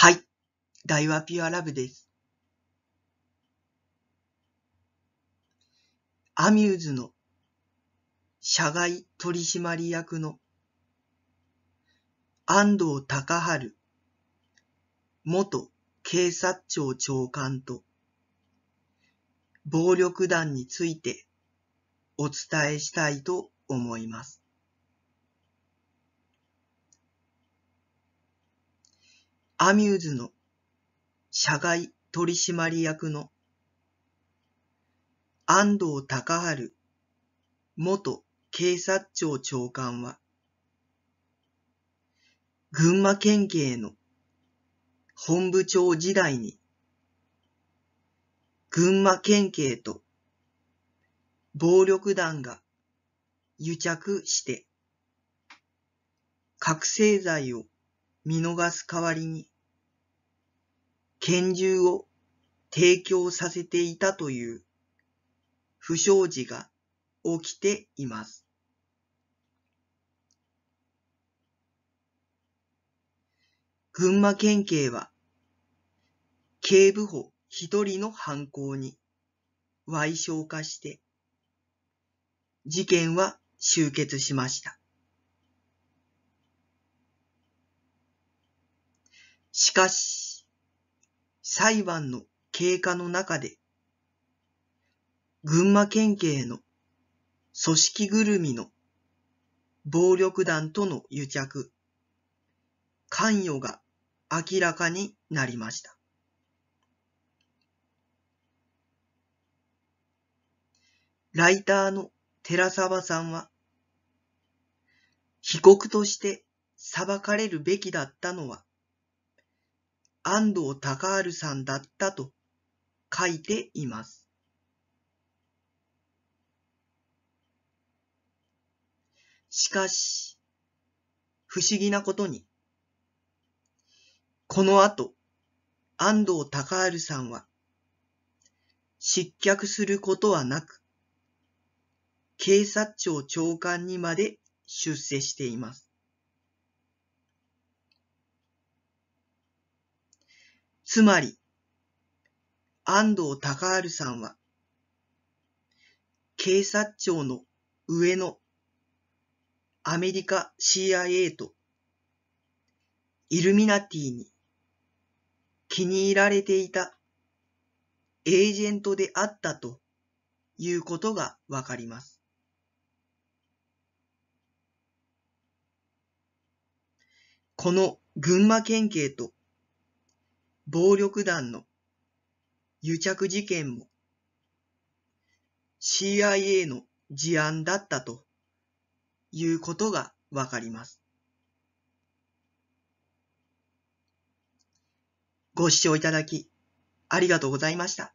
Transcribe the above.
はい。大和ピュアラブです。アミューズの社外取締役の安藤隆春元警察庁長官と暴力団についてお伝えしたいと思います。アミューズの社外取締役の安藤隆春元警察庁長官は、群馬県警の本部長時代に、群馬県警と暴力団が癒着して、覚醒剤を見逃す代わりに、拳銃を提供させていたという不祥事が起きています。群馬県警は警部補一人の犯行に賠償化して事件は終結しました。しかし、裁判の経過の中で、群馬県警の組織ぐるみの暴力団との癒着、関与が明らかになりました。ライターの寺沢さんは、被告として裁かれるべきだったのは、安藤高春さんだったと書いています。しかし、不思議なことに、この後、安藤高春さんは、失脚することはなく、警察庁長官にまで出世しています。つまり、安藤隆治さんは、警察庁の上のアメリカ CIA とイルミナティに気に入られていたエージェントであったということがわかります。この群馬県警と暴力団の癒着事件も CIA の事案だったということがわかります。ご視聴いただきありがとうございました。